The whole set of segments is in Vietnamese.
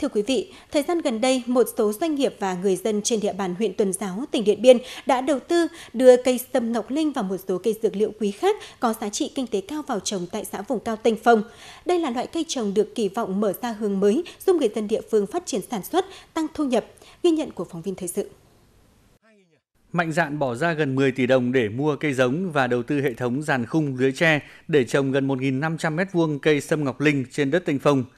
Thưa quý vị, thời gian gần đây, một số doanh nghiệp và người dân trên địa bàn huyện Tuần Giáo, tỉnh Điện Biên đã đầu tư đưa cây sâm ngọc linh và một số cây dược liệu quý khác có giá trị kinh tế cao vào trồng tại xã vùng cao Tây Phong. Đây là loại cây trồng được kỳ vọng mở ra hướng mới, giúp người dân địa phương phát triển sản xuất, tăng thu nhập, ghi nhận của phóng viên thời sự. Mạnh dạn bỏ ra gần 10 tỷ đồng để mua cây giống và đầu tư hệ thống giàn khung lưới tre để trồng gần 1.500 m2 cây sâm ngọc linh trên đất tinh Phong –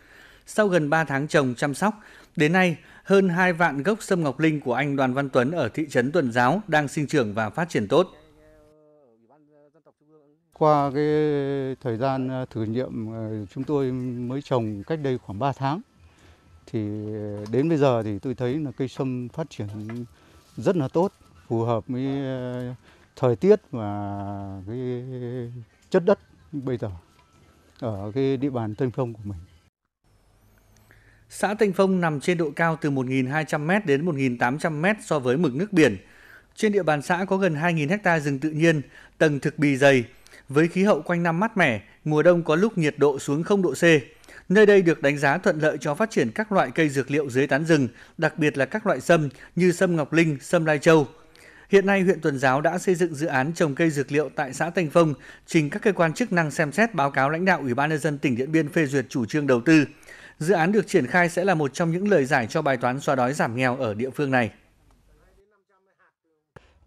sau gần 3 tháng trồng chăm sóc, đến nay hơn 2 vạn gốc sâm ngọc linh của anh Đoàn Văn Tuấn ở thị trấn Tuần Giáo đang sinh trưởng và phát triển tốt. Qua cái thời gian ờ, thử nghiệm ờ, chúng tôi mới trồng cách đây khoảng 3 tháng thì ờ, đến bây giờ thì tôi thấy là cây sâm phát triển rất là tốt, phù hợp với thời tiết và cái chất đất bây giờ ở cái địa bàn Tân Phong của mình. Xã Thanh Phong nằm trên độ cao từ 1.200m đến 1.800m so với mực nước biển. Trên địa bàn xã có gần 2.000 ha rừng tự nhiên, tầng thực bì dày. Với khí hậu quanh năm mát mẻ, mùa đông có lúc nhiệt độ xuống 0 độ C. Nơi đây được đánh giá thuận lợi cho phát triển các loại cây dược liệu dưới tán rừng, đặc biệt là các loại sâm như sâm ngọc linh, sâm lai châu. Hiện nay, huyện Tuần Giáo đã xây dựng dự án trồng cây dược liệu tại xã Thanh Phong, trình các cơ quan chức năng xem xét báo cáo lãnh đạo Ủy ban nhân dân tỉnh Điện Biên phê duyệt chủ trương đầu tư. Dự án được triển khai sẽ là một trong những lời giải cho bài toán xóa đói giảm nghèo ở địa phương này.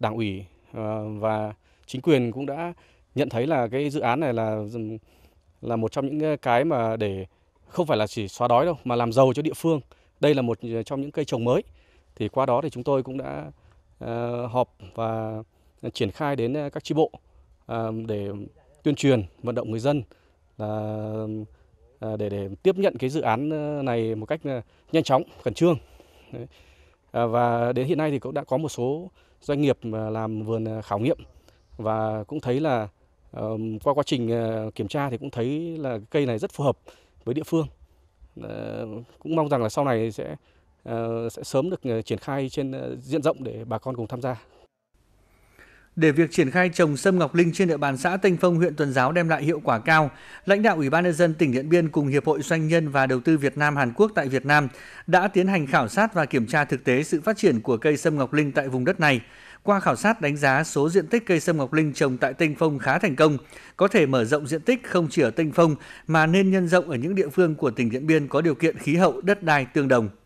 Đảng ủy ờ, và chính quyền cũng đã nhận thấy là cái dự án này là là một trong những cái mà để không phải là chỉ xóa đói đâu mà làm giàu cho địa phương. Đây là một trong những cây trồng mới. Thì qua đó thì chúng tôi cũng đã ờ, họp và triển khai đến các chi bộ ờ, để tuyên truyền vận động người dân là Ờ, để, để tiếp nhận cái dự án ờ, này một cách ờ, nhanh chóng, khẩn trương. Và đến hiện nay thì cũng đã có một số doanh nghiệp làm vườn khảo nghiệm và cũng thấy là qua quá trình kiểm tra thì cũng thấy là cây này rất phù hợp với địa phương. Cũng mong rằng là sau này sẽ sẽ sớm được triển khai trên diện rộng để bà con cùng tham gia để việc triển khai trồng sâm ngọc linh trên địa bàn xã Tây Phong, huyện Tuần Giáo đem lại hiệu quả cao, lãnh đạo Ủy ban nhân dân tỉnh Điện Biên cùng Hiệp hội Doanh nhân và Đầu tư Việt Nam Hàn Quốc tại Việt Nam đã tiến hành khảo sát và kiểm tra thực tế sự phát triển của cây sâm ngọc linh tại vùng đất này. Qua khảo sát đánh giá số diện tích cây sâm ngọc linh trồng tại Tinh Phong khá thành công, có thể mở rộng diện tích không chỉ ở Tinh Phong mà nên nhân rộng ở những địa phương của tỉnh Điện Biên có điều kiện khí hậu đất đai tương đồng.